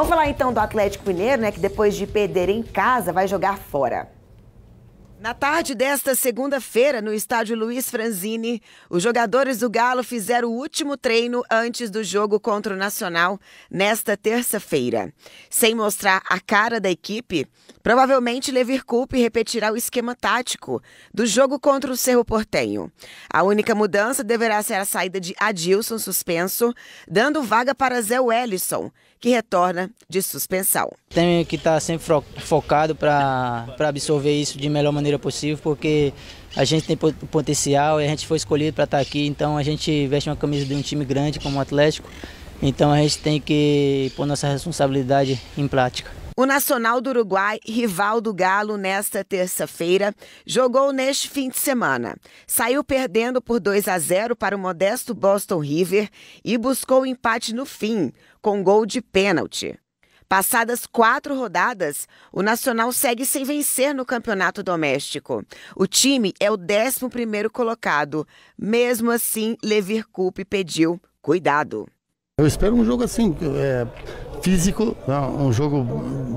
Vamos falar então do Atlético Mineiro, né, que depois de perder em casa vai jogar fora. Na tarde desta segunda-feira, no estádio Luiz Franzini, os jogadores do Galo fizeram o último treino antes do jogo contra o Nacional nesta terça-feira. Sem mostrar a cara da equipe, provavelmente Levir Coupe repetirá o esquema tático do jogo contra o Cerro Portenho. A única mudança deverá ser a saída de Adilson suspenso, dando vaga para Zé Wellison, que retorna de suspensão. Tem que estar tá sempre focado para absorver isso de melhor maneira maneira possível, porque a gente tem potencial e a gente foi escolhido para estar tá aqui, então a gente veste uma camisa de um time grande como o Atlético, então a gente tem que pôr nossa responsabilidade em prática. O Nacional do Uruguai, rival do Galo nesta terça-feira, jogou neste fim de semana. Saiu perdendo por 2 a 0 para o modesto Boston River e buscou o empate no fim, com gol de pênalti. Passadas quatro rodadas, o Nacional segue sem vencer no campeonato doméstico. O time é o 11 colocado. Mesmo assim, Levir Coupe pediu cuidado. Eu espero um jogo assim, é, físico, né? um jogo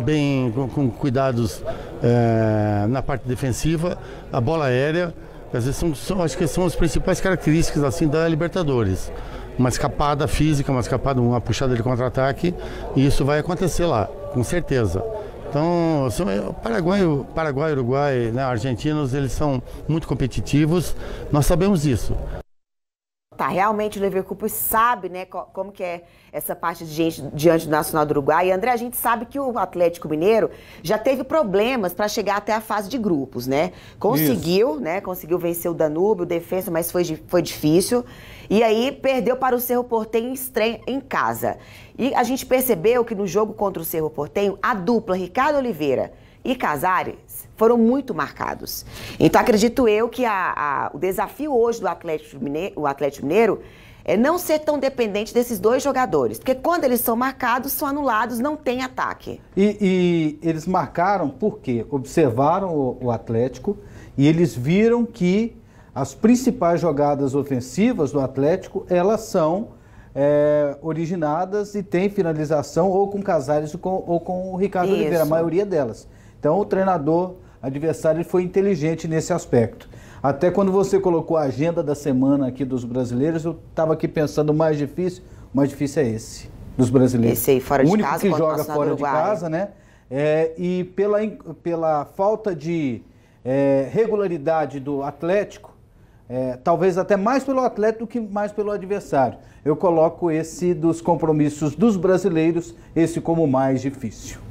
bem com, com cuidados é, na parte defensiva, a bola aérea. Às vezes são, são, acho que são as principais características assim da Libertadores uma escapada física, uma escapada, uma puxada de contra-ataque, e isso vai acontecer lá, com certeza. Então, são, Paraguai, Paraguai, Uruguai, né, argentinos, eles são muito competitivos, nós sabemos isso. Tá, realmente o Leverkusen sabe, né, como que é essa parte de gente diante do Nacional do Uruguai. E, André, a gente sabe que o Atlético Mineiro já teve problemas para chegar até a fase de grupos, né? Conseguiu, Isso. né? Conseguiu vencer o Danúbio, o defesa, mas foi, foi difícil. E aí perdeu para o Cerro Porteño em, em casa. E a gente percebeu que no jogo contra o Cerro Porteño a dupla Ricardo Oliveira e Casares foram muito marcados. Então acredito eu que a, a, o desafio hoje do Atlético Mineiro, o Atlético Mineiro é não ser tão dependente desses dois jogadores, porque quando eles são marcados, são anulados, não tem ataque. E, e eles marcaram porque observaram o, o Atlético e eles viram que as principais jogadas ofensivas do Atlético elas são é, originadas e têm finalização ou com Casares ou com, ou com o Ricardo Isso. Oliveira, a maioria delas. Então o treinador adversário foi inteligente nesse aspecto. Até quando você colocou a agenda da semana aqui dos brasileiros, eu estava aqui pensando o mais difícil, o mais difícil é esse, dos brasileiros. Esse aí fora o de único casa, que joga fora de casa, né? É, e pela, pela falta de é, regularidade do Atlético, é, talvez até mais pelo Atlético do que mais pelo adversário. Eu coloco esse dos compromissos dos brasileiros, esse como o mais difícil.